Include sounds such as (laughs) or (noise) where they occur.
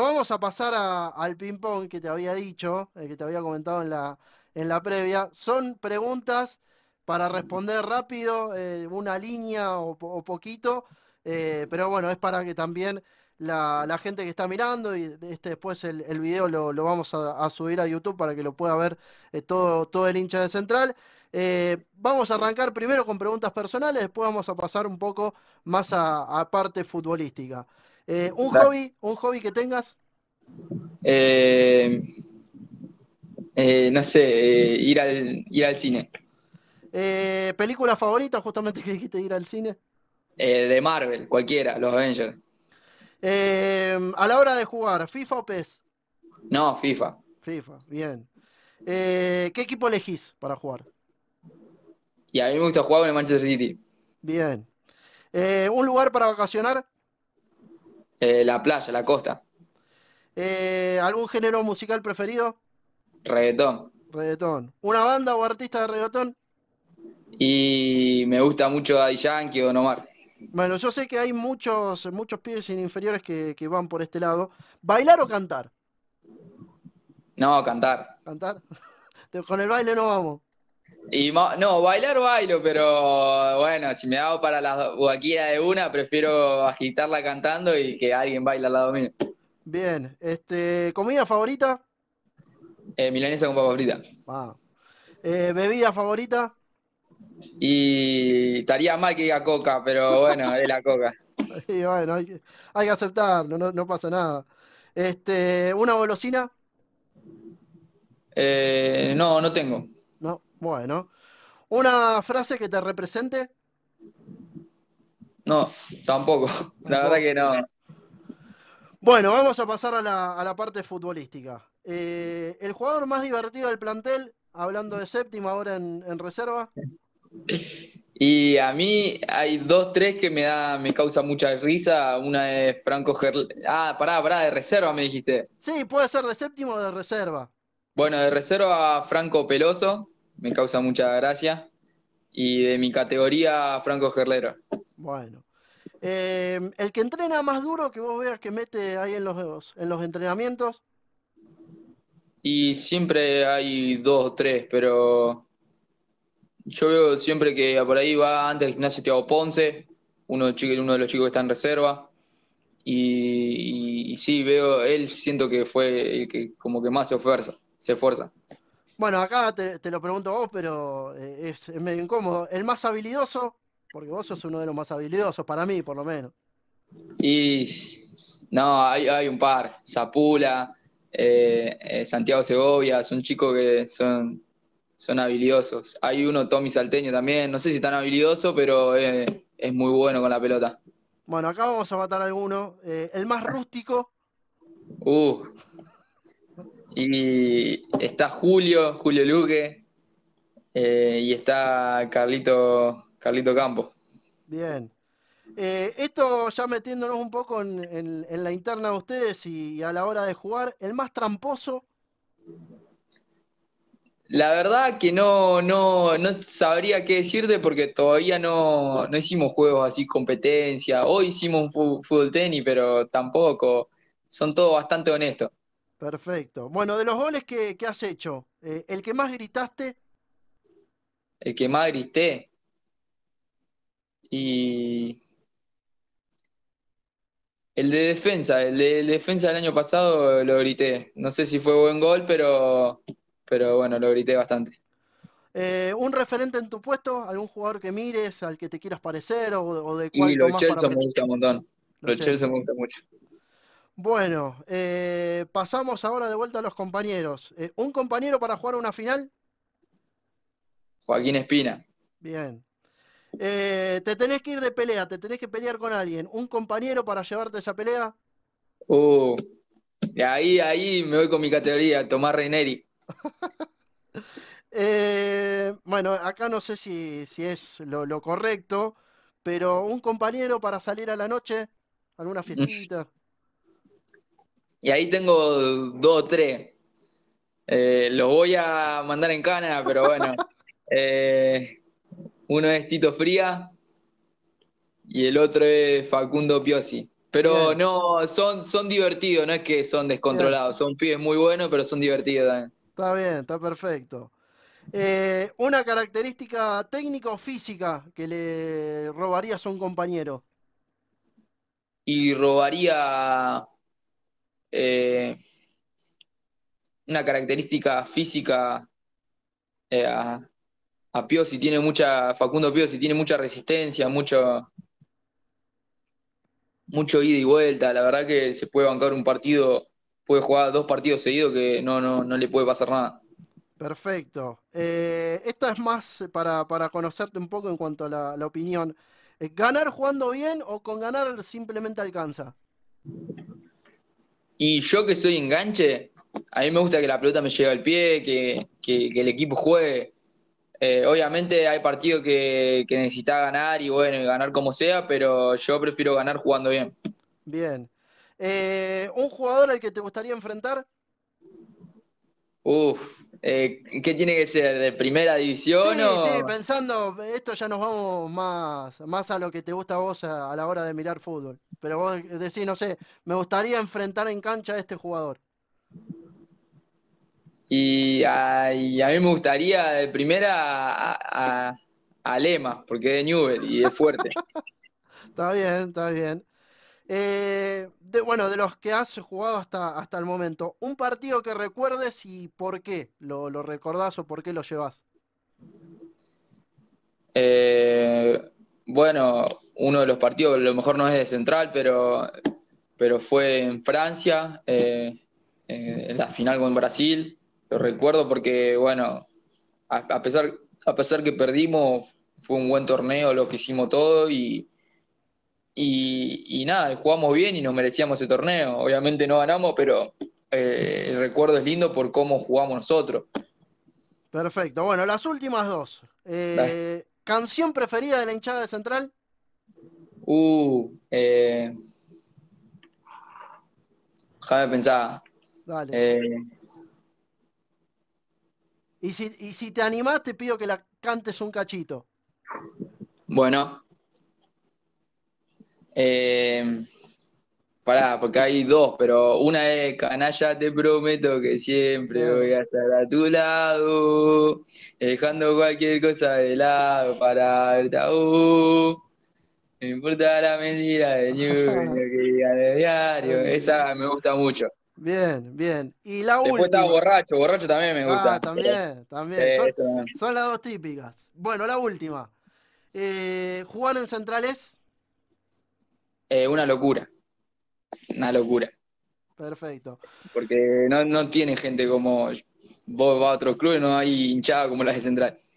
vamos a pasar al ping-pong que te había dicho, eh, que te había comentado en la, en la previa. Son preguntas para responder rápido, eh, una línea o, poquito, eh, pero bueno, es para que también la, gente que está mirando y este después el, video lo, vamos a, subir a YouTube para que lo pueda ver todo, todo el hincha de Central. vamos a arrancar primero con preguntas personales, después vamos a pasar un poco más a parte futbolística. Eh, ¿Un hobby? ¿Un hobby que tengas? Eh, eh, no sé, ir, al, ir al cine. ¿Película favorita, justamente que dijiste ir al cine? de Marvel, cualquiera, los Avengers. a la hora de jugar, ¿FIFA o PES? No, FIFA. FIFA, bien. ¿Qué equipo elegís para jugar? Y a mí me gusta jugar en el Manchester City. Bien. ¿Un lugar para vacacionar? Eh, la playa, la costa. Eh, ¿Algún género musical preferido? Reggaetón. Reggaetón. ¿Una banda o artista de reggaetón? Y me gusta mucho Daddy Yankee o Nomar. Bueno, yo sé que hay muchos, muchos pibes inferiores que, que van por este lado. ¿Bailar o cantar? No, cantar. ¿Cantar? (laughs) Con el baile no vamos. Y no, bailar bailo, pero bueno, si me hago para la guaquilla de una, prefiero agitarla cantando y que alguien baile al lado mío. Bien, este, ¿comida favorita? Eh, milanesa con papa frita. Eh, ¿Bebida favorita? Y estaría mal que diga coca, pero bueno, es la coca. (laughs) Y bueno, hay que, hay no, pasa nada. Este, ¿Una golosina? Eh, no, no tengo. Bueno. ¿Una frase que te represente? No, tampoco. (laughs) La verdad que no. Bueno, vamos a pasar a la, parte futbolística. Eh, ¿El jugador más divertido del plantel, hablando de séptimo ahora en, reserva? Y a mí hay dos, tres que me da, me causa mucha risa. Una es Franco Gerl... Ah, pará, pará, de reserva me dijiste. Sí, puede ser de séptimo o de reserva. Bueno, de reserva Franco Peloso, me causa mucha gracia. Y de mi categoría, Franco Gerlero. Bueno. Eh, el que entrena más duro que vos veas que mete ahí en los, en los entrenamientos. Y siempre hay dos o tres, pero yo veo siempre que por ahí va antes el gimnasio Tiago Ponce, uno, uno de los chicos que está en reserva. Y, sí, veo, él siento que fue el que como que más se esfuerza. Se esfuerza. Bueno, acá te, lo pregunto a vos, pero eh, es, medio incómodo. ¿El más habilidoso? Porque vos sos uno de los más habilidosos, para mí, por lo menos. Y no, hay, un par. Zapula, eh, eh, Santiago Segovia, son chicos que son, son habilidosos. Hay uno, Tommy Salteño también, no sé si tan habilidoso, pero es muy bueno con la pelota. Bueno, acá vamos a matar a alguno. ¿El más rústico? Uh, y está Julio, Julio Luque, eh, y está Carlito, Carlito Campo. Bien. Eh, esto ya metiéndonos un poco en, la interna de ustedes y, a la hora de jugar, ¿el más tramposo? La verdad que no, no, no sabría qué decirte porque todavía no, no hicimos juegos así, competencia. Hoy hicimos un fútbol tenis, pero tampoco. Son todos bastante honestos. Perfecto. Bueno, de los goles que, has hecho, eh, ¿el que más gritaste? El que más grité. Y. El de defensa, el de, defensa del año pasado lo grité. No sé si fue buen gol, pero, pero bueno, lo grité bastante. Eh, ¿Un referente en tu puesto? ¿Algún jugador que mires, al que te quieras parecer o, de cuál me gusta un montón. los me gusta mucho. Bueno, eh, pasamos ahora de vuelta a los compañeros. Eh, ¿Un compañero para jugar una final? Joaquín Espina. Bien. Eh, te tenés que ir de pelea, te tenés que pelear con alguien. ¿Un compañero para llevarte esa pelea? Uh, ahí, ahí me voy con mi categoría, Tomás Reineri. (laughs) bueno, acá no sé si, es lo, lo correcto, pero ¿un compañero para salir a la noche? ¿Alguna (laughs) fiestita? Y ahí tengo dos o tres. Eh, los voy a mandar en cana, pero bueno. (laughs) Eh, uno es Tito Fría y el otro es Facundo Piosi. Pero no, son, son divertidos, no es que son descontrolados, son pibes muy buenos, pero son divertidos también. Está bien, está perfecto. Eh, una característica técnica o física que le robarías a un compañero. Y robaría eh, una característica física eh, a, a si tiene mucha, Facundo Piosi tiene mucha resistencia, mucho, mucho ida y vuelta, la verdad que se puede bancar un partido, puede jugar dos partidos seguidos que no, no, no le puede pasar nada. Perfecto. Eh, esta es más para, para, conocerte un poco en cuanto a la, la opinión. ¿Ganar jugando bien o con ganar simplemente alcanza? Y yo que soy enganche, a mí me gusta que la pelota me llegue al pie, que, el equipo juegue. Eh, obviamente hay partidos que, que necesita ganar y bueno, ganar como sea, pero yo prefiero ganar jugando bien. Bien. Eh, ¿Un jugador al que te gustaría enfrentar? Uf, eh, ¿qué tiene que ser? ¿De primera división? Sí, sí, pensando, esto ya nos vamos más, más a lo que te gusta a vos a la hora de mirar fútbol. Pero vos decís, no sé, me gustaría enfrentar en cancha a este jugador. Y ah, a, mí me gustaría de primera a, Lema, porque es de Newell y es fuerte. (laughs) está bien, está bien. Eh, de, bueno, de los que has jugado hasta, hasta el momento, un partido que recuerdes y por qué lo, lo recordás o por qué lo llevas. Eh, bueno, uno de los partidos, a lo mejor no es de central, pero, pero fue en Francia, eh, eh, en la final con Brasil, lo recuerdo porque, bueno, a, pesar, a pesar que perdimos, fue un buen torneo lo que hicimos todo y, y, nada, jugamos bien y nos merecíamos ese torneo. Obviamente no ganamos, pero eh, el recuerdo es lindo por cómo jugamos nosotros. Perfecto, bueno, las últimas dos. ¿Canción preferida de la hinchada de Central? Uh, eh, déjame pensar. Dale. Eh, y, si, te animás, te pido que la cantes un cachito. Bueno. Eh, pará, porque hay dos, pero una es canalla, te prometo que siempre voy a estar a tu lado, dejando cualquier cosa de lado para verte a me importa la mentira de (laughs) de diario. Esa me gusta mucho. Bien, bien. Y la Después está borracho, borracho también me gusta. Ah, también, también. son, las dos típicas. Bueno, la última. Eh, ¿Jugar en centrales? Eh, una locura. Una locura. Perfecto. Porque no, tiene gente como. Vos vas a otros clubes, no hay hinchada como las de centrales.